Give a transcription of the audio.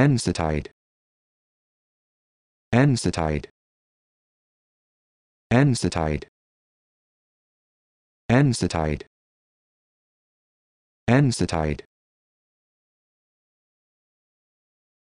Ansatide. Ansatide. Ansatide. Ansatide. Ansatide.